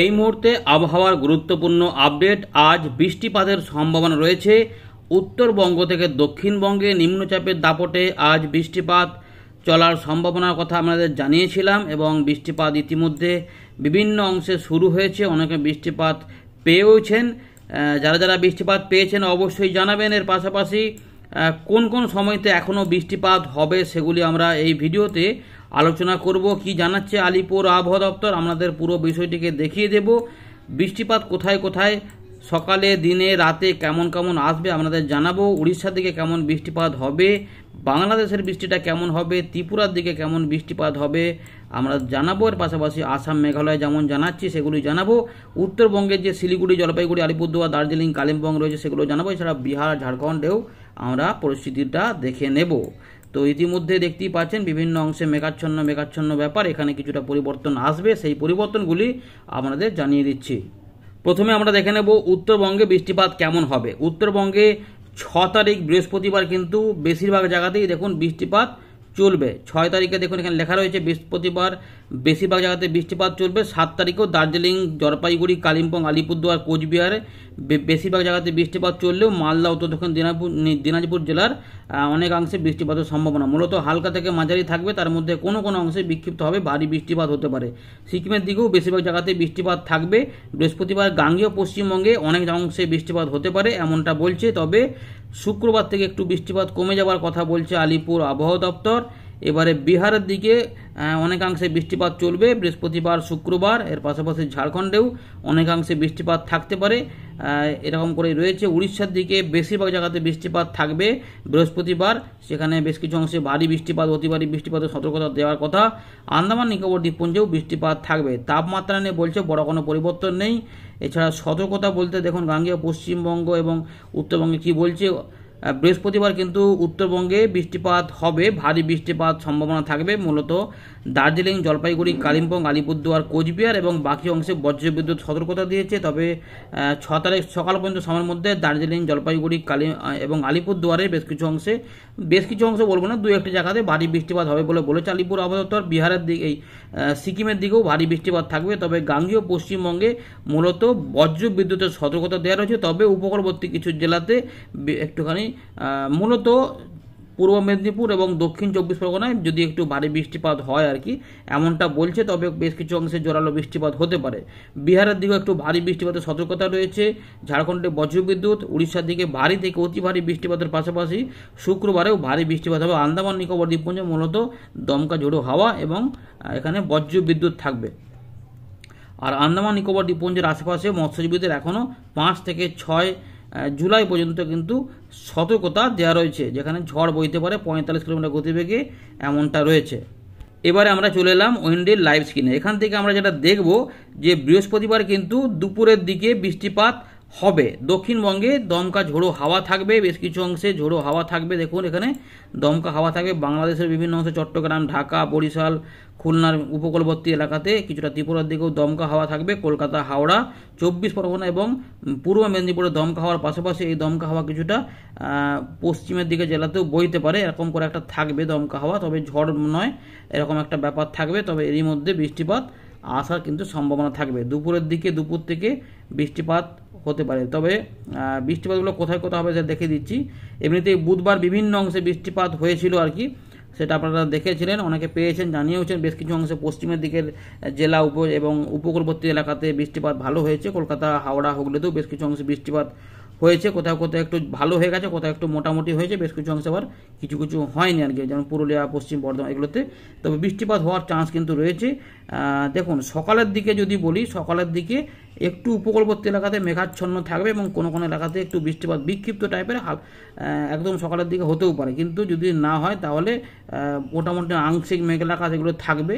এই মুহূর্তে আবহাওয়ার গুরুত্বপূর্ণ আপডেট আজ বৃষ্টিপাতের সম্ভাবনা রয়েছে উত্তরবঙ্গ থেকে দক্ষিণবঙ্গে নিম্নচাপের দাপটে আজ বৃষ্টিপাত চলার সম্ভাবনার কথা আমাদের জানিয়েছিলাম এবং বৃষ্টিপাত ইতিমধ্যে বিভিন্ন অংশে শুরু হয়েছে অনেকে বৃষ্টিপাত পেয়েওছেন যারা যারা বৃষ্টিপাত পেয়েছেন অবশ্যই জানাবেন এর পাশাপাশি কোন কোন সময়তে এখনও বৃষ্টিপাত হবে সেগুলি আমরা এই ভিডিওতে আলোচনা করব কি জানাচ্ছে আলিপুর আবহাওয়া দপ্তর আমাদের পুরো বিষয়টিকে দেখিয়ে দেব বৃষ্টিপাত কোথায় কোথায় সকালে দিনে রাতে কেমন কেমন আসবে আপনাদের জানাবো উড়িষ্যার দিকে কেমন বৃষ্টিপাত হবে বাংলাদেশের বৃষ্টিটা কেমন হবে ত্রিপুরার দিকে কেমন বৃষ্টিপাত হবে আমরা জানাবো এর পাশাপাশি আসাম মেঘালয় যেমন জানাচ্ছি সেগুলি জানাবো উত্তরবঙ্গের যে শিলিগুড়ি জলপাইগুড়ি আলিপুরদুয়ার দার্জিলিং কালিম্পং রয়েছে সেগুলো জানাবো এছাড়া বিহার ঝাড়খণ্ডেও আমরা পরিস্থিতিটা দেখে নেব তো ইতিমধ্যে দেখতেই পাচ্ছেন বিভিন্ন অংশে মেঘাচ্ছন্ন মেঘাচ্ছন্ন ব্যাপার এখানে কিছুটা পরিবর্তন আসবে সেই পরিবর্তনগুলি আপনাদের জানিয়ে দিচ্ছি প্রথমে আমরা দেখে নেব উত্তরবঙ্গে বৃষ্টিপাত কেমন হবে উত্তরবঙ্গে ছ তারিখ বৃহস্পতিবার কিন্তু বেশিরভাগ জায়গাতেই দেখুন বৃষ্টিপাত চলবে ছয় তারিখে দেখুন এখানে লেখা রয়েছে বৃহস্পতিবার বেশিরভাগ জায়গাতে বৃষ্টিপাত চলবে সাত তারিখেও দার্জিলিং জলপাইগুড়ি কালিম্পং আলিপুরদুয়ার কোচবিহারে বেশিরভাগ জায়গাতে বৃষ্টিপাত চললেও মালদা উত্তর দক্ষিণ দিনাজপুর দিনাজপুর জেলার অনেকাংশে বৃষ্টিপাতের সম্ভাবনা মূলত হালকা থেকে মাঝারি থাকবে তার মধ্যে কোনো কোনো অংশে বিক্ষিপ্ত হবে ভারী বৃষ্টিপাত হতে পারে সিকিমের দিকেও বেশিরভাগ জায়গাতে বৃষ্টিপাত থাকবে বৃহস্পতিবার গাঙ্গীয় পশ্চিমবঙ্গে অনেক অংশে বৃষ্টিপাত হতে পারে এমনটা বলছে তবে শুক্রবার থেকে একটু বৃষ্টিপাত কমে যাওয়ার কথা বলছে আলিপুর আবহাওয়া দপ্তর এবারে বিহারের দিকে অনেকাংশে বৃষ্টিপাত চলবে বৃহস্পতিবার শুক্রবার এর পাশাপাশি ঝাড়খণ্ডেও অনেকাংশে বৃষ্টিপাত থাকতে পারে এরকম করে রয়েছে উড়িষ্যার দিকে বেশিরভাগ জায়গাতে বৃষ্টিপাত থাকবে বৃহস্পতিবার সেখানে বেশ কিছু অংশে ভারী বৃষ্টিপাত অতি ভারী বৃষ্টিপাতের সতর্কতা দেওয়ার কথা আন্দামান নিকোবর দ্বীপপুঞ্জেও বৃষ্টিপাত থাকবে তাপমাত্রা নিয়ে বলছে বড় কোনো পরিবর্তন নেই এছাড়া সতর্কতা বলতে দেখুন গাঙ্গেয় পশ্চিমবঙ্গ এবং উত্তরবঙ্গে কি বলছে বৃহস্পতিবার কিন্তু উত্তরবঙ্গে বৃষ্টিপাত হবে ভারী বৃষ্টিপাত সম্ভাবনা থাকবে মূলত দার্জিলিং জলপাইগুড়ি কালিম্পং আলিপুরদুয়ার কোচবিহার এবং বাকি অংশে বজ্রবিদ্যুৎ সতর্কতা দিয়েছে তবে ছ তারিখ সকাল পর্যন্ত সময়ের মধ্যে দার্জিলিং জলপাইগুড়ি কালি এবং আলিপুরদুয়ারে বেশ কিছু অংশে বেশ কিছু অংশ বলবো না দু একটি জায়গাতে ভারী বৃষ্টিপাত হবে বলে বলেছে আলিপুর আবহাওয়া বিহারের দিকে এই সিকিমের দিকেও ভারী বৃষ্টিপাত থাকবে তবে গাঙ্গীয় পশ্চিমবঙ্গে মূলত বজ্রবিদ্যুতের সতর্কতা দেওয়া রয়েছে তবে উপকূলবর্তী কিছু জেলাতে একটুখানি মূলত পূর্ব মেদিনীপুর এবং দক্ষিণ চব্বিশ পরগনায় যদি একটু ভারী বৃষ্টিপাত হয় আর কি এমনটা বলছে তবে বেশ কিছু অংশে জোরালো বৃষ্টিপাত হতে পারে বিহারের দিকেও একটু ভারী বৃষ্টিপাতের সতর্কতা রয়েছে ঝাড়খণ্ডে বজ্রবিদ্যুৎ উড়িষ্যার দিকে ভারী থেকে অতি ভারী বৃষ্টিপাতের পাশাপাশি শুক্রবারেও ভারী বৃষ্টিপাত হবে আন্দামান নিকোবর দ্বীপপুঞ্জে মূলত দমকা ঝোড়ো হাওয়া এবং এখানে বজ্রবিদ্যুৎ থাকবে আর আন্দামান নিকোবর দ্বীপপুঞ্জের আশেপাশে মৎস্যজীবীদের এখনও পাঁচ থেকে ছয় জুলাই পর্যন্ত কিন্তু সতর্কতা দেওয়া রয়েছে যেখানে ঝড় বইতে পারে পঁয়তাল্লিশ কিলোমিটার গতিবেগে এমনটা রয়েছে এবারে আমরা চলে এলাম ওয়েন্ডের লাইভ স্ক্রিনে এখান থেকে আমরা যেটা দেখব যে বৃহস্পতিবার কিন্তু দুপুরের দিকে বৃষ্টিপাত হবে দক্ষিণবঙ্গে দমকা ঝোড়ো হাওয়া থাকবে বেশ কিছু অংশে ঝোড়ো হাওয়া থাকবে দেখুন এখানে দমকা হাওয়া থাকবে বাংলাদেশের বিভিন্ন অংশে চট্টগ্রাম ঢাকা বরিশাল খুলনার উপকূলবর্তী এলাকাতে কিছুটা ত্রিপুরার দিকেও দমকা হাওয়া থাকবে কলকাতা হাওড়া চব্বিশ পরগনা এবং পূর্ব মেদিনীপুরে দমকা হাওয়ার পাশাপাশি এই দমকা হাওয়া কিছুটা পশ্চিমের দিকে জেলাতেও বইতে পারে এরকম করে একটা থাকবে দমকা হাওয়া তবে ঝড় নয় এরকম একটা ব্যাপার থাকবে তবে এরই মধ্যে বৃষ্টিপাত আসার কিন্তু সম্ভাবনা থাকবে দুপুরের দিকে দুপুর থেকে বৃষ্টিপাত হতে পারে তবে বৃষ্টিপাতগুলো কোথায় কোথায় হবে সেটা দেখে দিচ্ছি এমনিতেই বুধবার বিভিন্ন অংশে বৃষ্টিপাত হয়েছিল আর কি সেটা আপনারা দেখেছিলেন অনেকে পেয়েছেন জানিয়েওছেন বেশ কিছু অংশে পশ্চিমের দিকের জেলা উপ এবং উপকূলবর্তী এলাকাতে বৃষ্টিপাত ভালো হয়েছে কলকাতা হাওড়া হুগলিতেও বেশ কিছু অংশে বৃষ্টিপাত হয়েছে কোথাও কোথাও একটু ভালো হয়ে গেছে কোথাও একটু মোটামুটি হয়েছে বেশ কিছু অংশে আবার কিছু কিছু হয়নি আর কি যেমন পুরুলিয়া পশ্চিম বর্ধমান এগুলোতে তবে বৃষ্টিপাত হওয়ার চান্স কিন্তু রয়েছে দেখুন সকালের দিকে যদি বলি সকালের দিকে একটু উপকূলবর্তী এলাকাতে মেঘাচ্ছন্ন থাকবে এবং কোনো কোনো এলাকাতে একটু বৃষ্টিপাত বিক্ষিপ্ত টাইপের একদম সকালের দিকে হতেও পারে কিন্তু যদি না হয় তাহলে মোটামুটি আংশিক মেঘলাকাশ এগুলো থাকবে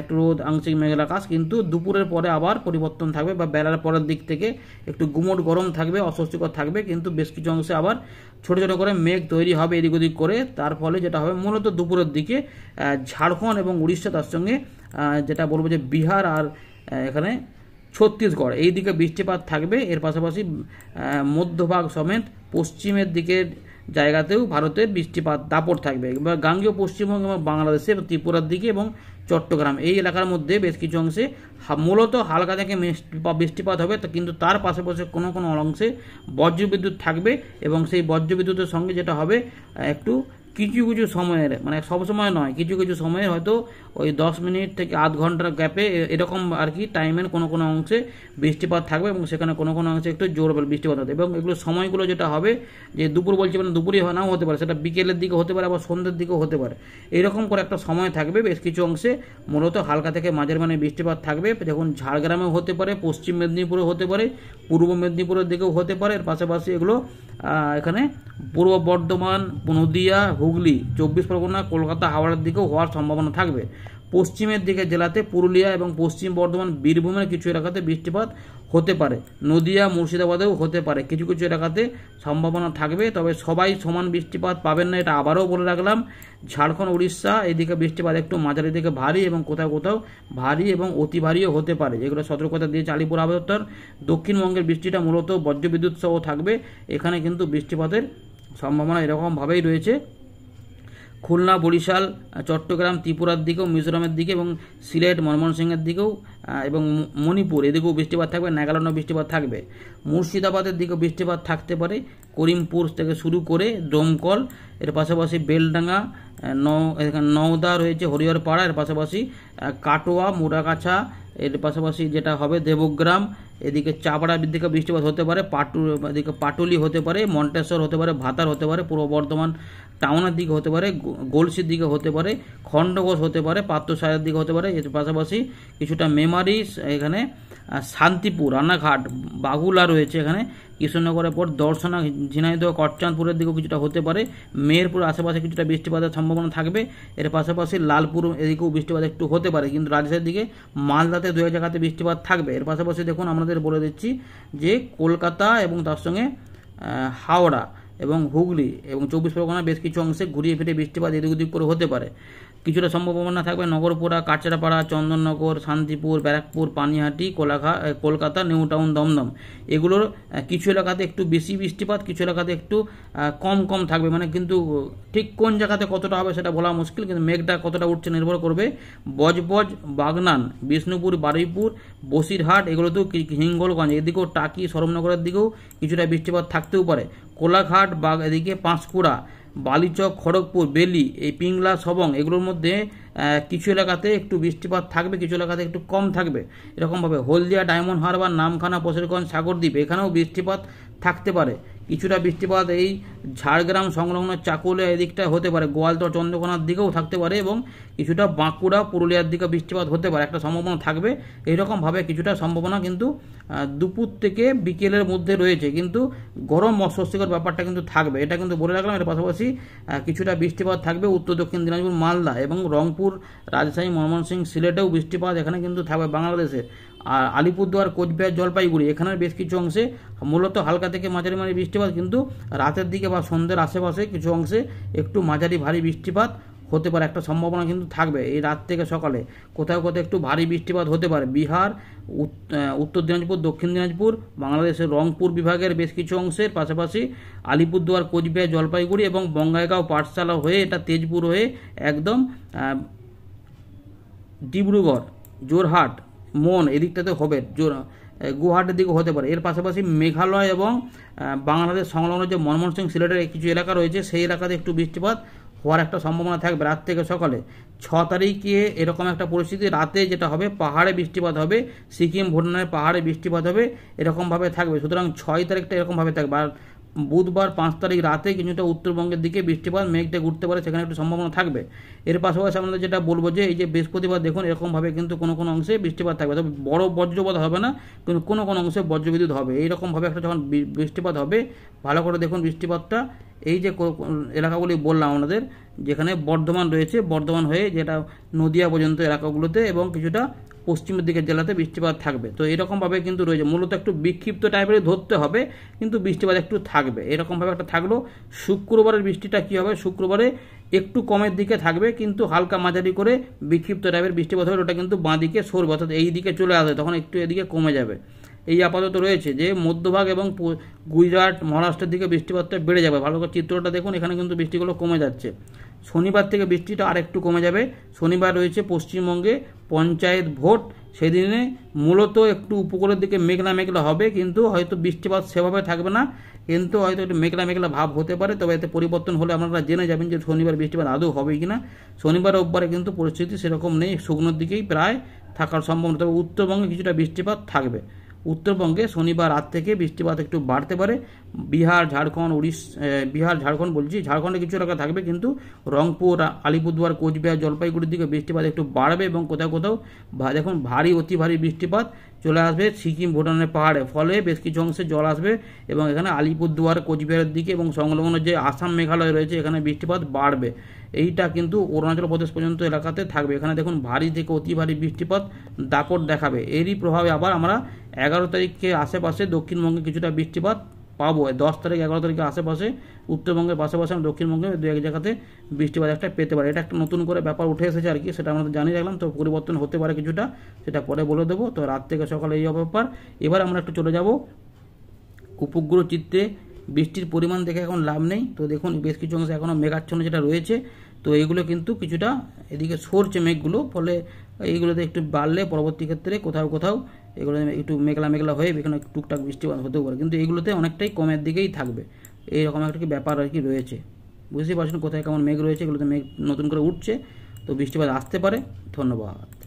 একটু রোদ আংশিক মেঘলাকাশ কিন্তু দুপুরের পরে আবার পরিবর্তন থাকবে বা বেলার পরের দিক থেকে একটু গুমট গরম থাকবে অস্বস্তিকর থাকবে কিন্তু বেশ কিছু অংশে আবার ছোটো ছোটো করে মেঘ তৈরি হবে এদিক ওদিক করে তার ফলে যেটা হবে মূলত দুপুরের দিকে ঝাড়খণ্ড এবং উড়িষ্যা তার সঙ্গে যেটা বলবো যে বিহার আর এখানে ছত্তিশগড় এই দিকে বৃষ্টিপাত থাকবে এর পাশাপাশি মধ্যভাগ সমেত পশ্চিমের দিকের জায়গাতেও ভারতে বৃষ্টিপাত দাপট থাকবে এবার গাঙ্গেয় পশ্চিমবঙ্গ এবং বাংলাদেশে ত্রিপুরার দিকে এবং চট্টগ্রাম এই এলাকার মধ্যে বেশ কিছু অংশে মূলত হালকা থেকে বৃষ্টিপাত হবে কিন্তু তার পাশাপাশি কোনো কোনো অংশে বিদ্যুৎ থাকবে এবং সেই বজ্র বিদ্যুতের সঙ্গে যেটা হবে একটু কিছু কিছু সময়ের মানে সব সময় নয় কিছু কিছু সময়ে হয়তো ওই দশ মিনিট থেকে আধ ঘন্টার গ্যাপে এরকম আর কি টাইমের কোনো কোনো অংশে বৃষ্টিপাত থাকবে এবং সেখানে কোনো কোনো অংশে একটু জোর বৃষ্টিপাত হবে এবং এগুলো সময়গুলো যেটা হবে যে দুপুর বলছি মানে দুপুরই নাও হতে পারে সেটা বিকেলের দিকে হতে পারে আবার সন্ধ্যের দিকেও হতে পারে এরকম করে একটা সময় থাকবে বেশ কিছু অংশে মূলত হালকা থেকে মাঝের মানে বৃষ্টিপাত থাকবে যখন ঝাড়গ্রামেও হতে পারে পশ্চিম মেদিনীপুরে হতে পারে পূর্ব মেদিনীপুরের দিকেও হতে পারে এর পাশাপাশি এগুলো এখানে পূর্ব বর্ধমান নদিয়া হুগলি চব্বিশ পরগনা কলকাতা হাওড়ার দিকেও হওয়ার সম্ভাবনা থাকবে পশ্চিমের দিকে জেলাতে পুরুলিয়া এবং পশ্চিম বর্ধমান বীরভূমের কিছু এলাকাতে বৃষ্টিপাত হতে পারে নদিয়া মুর্শিদাবাদেও হতে পারে কিছু কিছু এলাকাতে সম্ভাবনা থাকবে তবে সবাই সমান বৃষ্টিপাত পাবেন না এটা আবারও বলে রাখলাম ঝাড়খণ্ড উড়িষ্যা এদিকে বৃষ্টিপাত একটু মাঝারি দিকে ভারী এবং কোথাও কোথাও ভারী এবং অতি ভারীও হতে পারে যেগুলো সতর্কতা দিয়েছে আলিপুর আবহাওয়া দক্ষিণবঙ্গের বৃষ্টিটা মূলত বজ্রবিদ্যুৎ সহ থাকবে এখানে কিন্তু বৃষ্টিপাতের সম্ভাবনা এরকমভাবেই রয়েছে খুলনা বরিশাল চট্টগ্রাম ত্রিপুরার দিকেও মিজোরামের দিকে এবং সিলেট ময়মনসিংহের দিকেও এবং মণিপুর এদিকেও বৃষ্টিপাত থাকবে নাগাল্যান্ডও বৃষ্টিপাত থাকবে মুর্শিদাবাদের দিকেও বৃষ্টিপাত থাকতে পারে করিমপুর থেকে শুরু করে দমকল এর পাশাপাশি বেলডাঙ্গা নওদা রয়েছে পাড়া এর পাশাপাশি কাটোয়া মোড়াকাছা এর পাশাপাশি যেটা হবে দেবগ্রাম এদিকে চাপড়া দিকে বৃষ্টিপাত হতে পারে পাটু এদিকে পাটুলি হতে পারে মন্টেশ্বর হতে পারে ভাতার হতে পারে পূর্ব বর্ধমান টাউনের দিকে হতে পারে গোলসির দিকে হতে পারে খণ্ডঘোষ হতে পারে পাত্রসায়ের দিকে হতে পারে এর পাশাপাশি কিছুটা মেমারি এখানে শান্তিপুর রানাঘাট বাগুলা রয়েছে এখানে কৃষ্ণনগরের পর দর্শনা ঝিনাইদহ কটচাঁদপুরের দিকেও কিছুটা হতে পারে মেহেরপুর আশেপাশে কিছুটা বৃষ্টিপাতের সম্ভাবনা থাকবে এর পাশাপাশি লালপুর এদিকেও বৃষ্টিপাত একটু হতে পারে কিন্তু রাজশাহীর দিকে মালদাতে দু জায়গাতে বৃষ্টিপাত থাকবে এর পাশাপাশি দেখুন আমাদের বলে দিচ্ছি যে কলকাতা এবং তার সঙ্গে হাওড়া এবং হুগলি এবং চব্বিশ পরগনা বেশ কিছু অংশে ঘুরিয়ে ফিরে বৃষ্টিপাত এদিক ওদিক করে হতে পারে কিছুটা সম্ভাবনা থাকবে নগরপুরা কাঁচরাপাড়া চন্দননগর শান্তিপুর ব্যারাকপুর পানিহাটি কোলাঘা কলকাতা নিউ টাউন দমদম এগুলোর কিছু এলাকাতে একটু বেশি বৃষ্টিপাত কিছু এলাকাতে একটু কম কম থাকবে মানে কিন্তু ঠিক কোন জায়গাতে কতটা হবে সেটা বলা মুশকিল কিন্তু মেঘটা কতটা উঠছে নির্ভর করবে বজবজ বাগনান বিষ্ণুপুর বারুইপুর বসিরহাট এগুলোতেও হিঙ্গলগঞ্জ এদিকেও টাকি সরমনগরের দিকেও কিছুটা বৃষ্টিপাত থাকতেও পারে কোলাঘাট বা এদিকে পাঁশকুড়া বালিচক খড়গপুর বেলি এই পিংলা সবং এগুলোর মধ্যে কিছু এলাকাতে একটু বৃষ্টিপাত থাকবে কিছু এলাকাতে একটু কম থাকবে এরকমভাবে হলদিয়া ডায়মন্ড হারবার নামখানা পশুরগঞ্জ সাগরদ্বীপ এখানেও বৃষ্টিপাত থাকতে পারে কিছুটা বৃষ্টিপাত এই ঝাড়গ্রাম সংলগ্ন চাকুলে এদিকটা হতে পারে গোয়ালতর চন্দ্রকোনার দিকেও থাকতে পারে এবং কিছুটা বাঁকুড়া পুরুলিয়ার দিকে বৃষ্টিপাত হতে পারে একটা সম্ভাবনা থাকবে এইরকমভাবে কিছুটা সম্ভাবনা কিন্তু দুপুর থেকে বিকেলের মধ্যে রয়েছে কিন্তু গরম অস্বস্তিকর ব্যাপারটা কিন্তু থাকবে এটা কিন্তু বলে রাখলাম এর পাশাপাশি কিছুটা বৃষ্টিপাত থাকবে উত্তর দক্ষিণ দিনাজপুর মালদা এবং রংপুর রাজশাহী ময়মনসিংহ সিলেটেও বৃষ্টিপাত এখানে কিন্তু থাকবে বাংলাদেশের আর আলিপুরদুয়ার কোচবিহার জলপাইগুড়ি এখানের বেশ কিছু অংশে মূলত হালকা থেকে মাঝারি মাঝারি বৃষ্টিপাত কিন্তু রাতের দিকে বা সন্ধ্যের আশেপাশে কিছু অংশে একটু মাঝারি ভারী বৃষ্টিপাত হতে পারে একটা সম্ভাবনা কিন্তু থাকবে এই রাত থেকে সকালে কোথাও কোথাও একটু ভারী বৃষ্টিপাত হতে পারে বিহার উত্তর দিনাজপুর দক্ষিণ দিনাজপুর বাংলাদেশের রংপুর বিভাগের বেশ কিছু অংশের পাশাপাশি আলিপুরদুয়ার কোচবিহার জলপাইগুড়ি এবং বঙ্গাইগাঁও পাঠশালা হয়ে এটা তেজপুর হয়ে একদম ডিব্রুগড় জোরহাট মন এদিকটাতে হবে গুয়াহাটির দিকে হতে পারে এর পাশাপাশি মেঘালয় এবং বাংলাদেশ সংলগ্ন যে মনমোহন সিং সিলেটের কিছু এলাকা রয়েছে সেই এলাকাতে একটু বৃষ্টিপাত হওয়ার একটা সম্ভাবনা থাকবে রাত থেকে সকালে ছ তারিখে এরকম একটা পরিস্থিতি রাতে যেটা হবে পাহাড়ে বৃষ্টিপাত হবে সিকিম ভুটানের পাহাড়ে বৃষ্টিপাত হবে এরকমভাবে থাকবে সুতরাং ছয় তারিখটা এরকমভাবে থাকবে আর বুধবার পাঁচ তারিখ রাতে কিছুটা উত্তরবঙ্গের দিকে বৃষ্টিপাত মেঘটা ঘুরতে পারে সেখানে একটু সম্ভাবনা থাকবে এর পাশাপাশি আপনাদের যেটা বলবো যে এই যে বৃহস্পতিবার দেখুন এরকমভাবে কিন্তু কোনো কোনো অংশে বৃষ্টিপাত থাকবে তবে বড় বজ্রপাত হবে না কিন্তু কোনো কোনো অংশে বজ্রবিদ্যুৎ হবে এইরকমভাবে একটা যখন বৃষ্টিপাত হবে ভালো করে দেখুন বৃষ্টিপাতটা এই যে এলাকাগুলি বললাম আমাদের যেখানে বর্ধমান রয়েছে বর্ধমান হয়ে যেটা নদিয়া পর্যন্ত এলাকাগুলোতে এবং কিছুটা পশ্চিমের দিকের জেলাতে বৃষ্টিপাত থাকবে তো এরকমভাবে কিন্তু রয়েছে মূলত একটু বিক্ষিপ্ত টাইপের ধরতে হবে কিন্তু বৃষ্টিপাত একটু থাকবে এরকমভাবে একটা থাকলো শুক্রবারের বৃষ্টিটা কী হবে শুক্রবারে একটু কমের দিকে থাকবে কিন্তু হালকা মাঝারি করে বিক্ষিপ্ত টাইপের বৃষ্টিপাত হবে ওটা কিন্তু বাঁ দিকে সরবে অর্থাৎ এই দিকে চলে আসবে তখন একটু এদিকে কমে যাবে এই আপাতত রয়েছে যে মধ্যভাগ এবং গুজরাট মহারাষ্ট্রের দিকে বৃষ্টিপাতটা বেড়ে যাবে ভালো করে চিত্রটা দেখুন এখানে কিন্তু বৃষ্টিগুলো কমে যাচ্ছে শনিবার থেকে বৃষ্টিটা আর একটু কমে যাবে শনিবার রয়েছে পশ্চিমবঙ্গে পঞ্চায়েত ভোট সেদিনে মূলত একটু উপকূলের দিকে মেঘলা মেঘলা হবে কিন্তু হয়তো বৃষ্টিপাত সেভাবে থাকবে না কিন্তু হয়তো একটু মেঘলা মেঘলা ভাব হতে পারে তবে এতে পরিবর্তন হলে আপনারা জেনে যাবেন যে শনিবার বৃষ্টিপাত আদৌ হবে কি না শনিবার রোববারে কিন্তু পরিস্থিতি সেরকম নেই শুকনোর দিকেই প্রায় থাকার সম্ভাবনা তবে উত্তরবঙ্গে কিছুটা বৃষ্টিপাত থাকবে উত্তরবঙ্গে শনিবার রাত থেকে বৃষ্টিপাত একটু বাড়তে পারে বিহার ঝাড়খণ্ড উড়িষ্যা বিহার ঝাড়খণ্ড বলছি ঝাড়খণ্ডে কিছু এলাকা থাকবে কিন্তু রংপুর আলিপুরদুয়ার কোচবিহার জলপাইগুড়ির দিকে বৃষ্টিপাত একটু বাড়বে এবং কোথাও কোথাও দেখুন ভারী অতি ভারী বৃষ্টিপাত চলে আসবে সিকিম ভুটানের পাহাড়ে ফলে বেশ কিছু অংশে জল আসবে এবং এখানে আলিপুরদুয়ার কোচবিহারের দিকে এবং সংলগ্ন যে আসাম মেঘালয় রয়েছে এখানে বৃষ্টিপাত বাড়বে এইটা কিন্তু অরুণাচল প্রদেশ পর্যন্ত এলাকাতে থাকবে এখানে দেখুন ভারী থেকে অতি ভারী বৃষ্টিপাত দাপট দেখাবে এরই প্রভাবে আবার আমরা এগারো তারিখে আশেপাশে দক্ষিণবঙ্গে কিছুটা বৃষ্টিপাত পাবো দশ তারিখ এগারো তারিখের আশেপাশে উত্তরবঙ্গের পাশাপাশি আমরা দক্ষিণবঙ্গে দু এক জায়গাতে বৃষ্টিপাত একটা পেতে পারি এটা একটা নতুন করে ব্যাপার উঠে এসেছে আর কি সেটা আমরা জানিয়ে রাখলাম তো পরিবর্তন হতে পারে কিছুটা সেটা পরে বলে দেবো তো রাত থেকে সকালে এই ব্যাপার এবার আমরা একটু চলে যাব উপগ্রহ চিত্রে বৃষ্টির পরিমাণ দেখে এখন লাভ নেই তো দেখুন বেশ কিছু অংশে এখনও মেঘাচ্ছন্ন যেটা রয়েছে তো এইগুলো কিন্তু কিছুটা এদিকে সরছে মেঘগুলো ফলে এইগুলোতে একটু বাড়লে পরবর্তী ক্ষেত্রে কোথাও কোথাও এগুলো একটু মেঘলা মেঘলা হয়ে এখানে টুকটাক বৃষ্টি হতেও পারে কিন্তু এগুলোতে অনেকটাই কমের দিকেই থাকবে এইরকম একটা কি ব্যাপার আর কি রয়েছে বুঝতেই পারছেন কোথায় কেমন মেঘ রয়েছে এগুলোতে মেঘ নতুন করে উঠছে তো বৃষ্টিপাত আসতে পারে ধন্যবাদ